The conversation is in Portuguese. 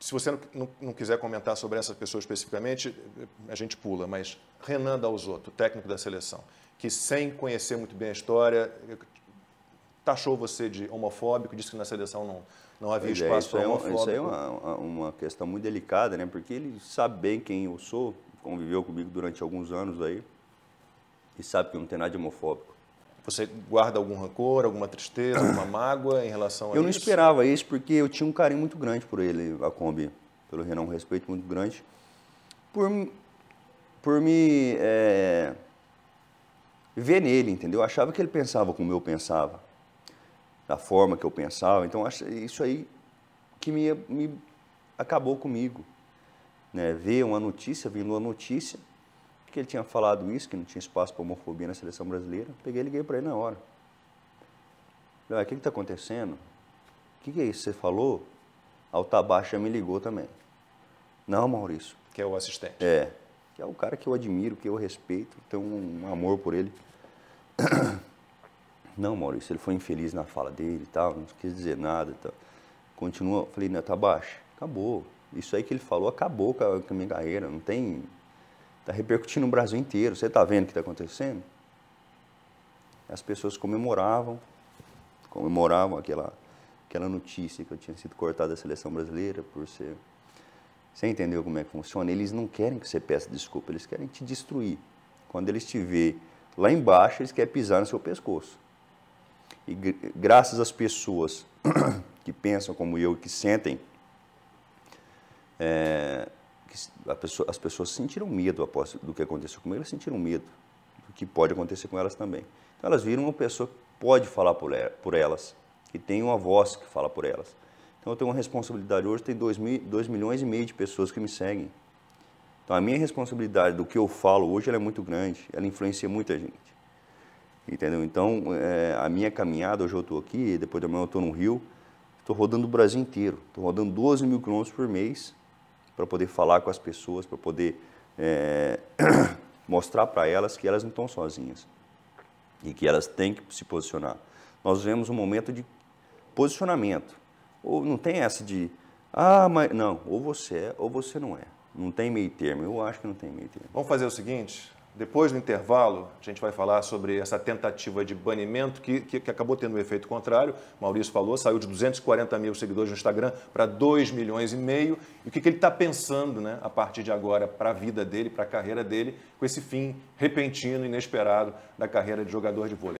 Se você não, não, quiser comentar sobre essa pessoa especificamente, a gente pula, mas Renan Dalzotto, técnico da seleção, que sem conhecer muito bem a história, taxou tá você de homofóbico, disse que na seleção não, não havia pois é, espaço é, para homofóbico. isso aí é uma, uma questão muito delicada, né? porque ele sabe bem quem eu sou, conviveu comigo durante alguns anos aí, e sabe que eu não tenho nada de homofóbico. Você guarda algum rancor, alguma tristeza, alguma mágoa em relação a eu isso? Eu não esperava isso porque eu tinha um carinho muito grande por ele, a Kombi, pelo Renan, um respeito muito grande. Por, por me é, ver nele, entendeu? Eu achava que ele pensava como eu pensava, da forma que eu pensava. Então, isso aí que me, me acabou comigo. Né? Ver uma notícia, vindo uma notícia, que ele tinha falado isso, que não tinha espaço para homofobia na seleção brasileira. Peguei e liguei para ele na hora. Falei, o que está acontecendo? O que, que, é isso que você falou? Ah, o Tabacha me ligou também. Não, Maurício. Que é o assistente. É. Que é o cara que eu admiro, que eu respeito, tenho um amor por ele. Não, Maurício, ele foi infeliz na fala dele e tal, não quis dizer nada e tal. Continua, falei, não, Tabacha, acabou. Isso aí que ele falou acabou com a minha carreira, não tem Está repercutindo no Brasil inteiro. Você está vendo o que está acontecendo? As pessoas comemoravam, comemoravam aquela, aquela notícia que eu tinha sido cortado da seleção brasileira por ser. Você entendeu como é que funciona? Eles não querem que você peça desculpa, eles querem te destruir. Quando eles te vê lá embaixo, eles querem pisar no seu pescoço. E graças às pessoas que pensam como eu, que sentem é, que pessoa, as pessoas sentiram medo após do que aconteceu comigo, elas sentiram medo do que pode acontecer com elas também. Então elas viram uma pessoa que pode falar por, é, por elas, que tem uma voz que fala por elas. Então eu tenho uma responsabilidade hoje, tem 2 milhões e meio de pessoas que me seguem. Então a minha responsabilidade do que eu falo hoje é muito grande, ela influencia muita gente. Entendeu? Então é, a minha caminhada, hoje eu estou aqui, depois de amanhã eu estou no Rio, estou rodando o Brasil inteiro, estou rodando 12 mil quilômetros por mês, para poder falar com as pessoas, para poder é, mostrar para elas que elas não estão sozinhas e que elas têm que se posicionar. Nós vemos um momento de posicionamento. Ou não tem essa de, ah, mas não, ou você é ou você não é. Não tem meio termo, eu acho que não tem meio termo. Vamos fazer o seguinte, depois do intervalo, a gente vai falar sobre essa tentativa de banimento que, que, que acabou tendo o um efeito contrário. Maurício falou, saiu de 240 mil seguidores no Instagram para 2 milhões e meio. E o que, que ele está pensando né, a partir de agora para a vida dele, para a carreira dele, com esse fim repentino, inesperado da carreira de jogador de vôlei.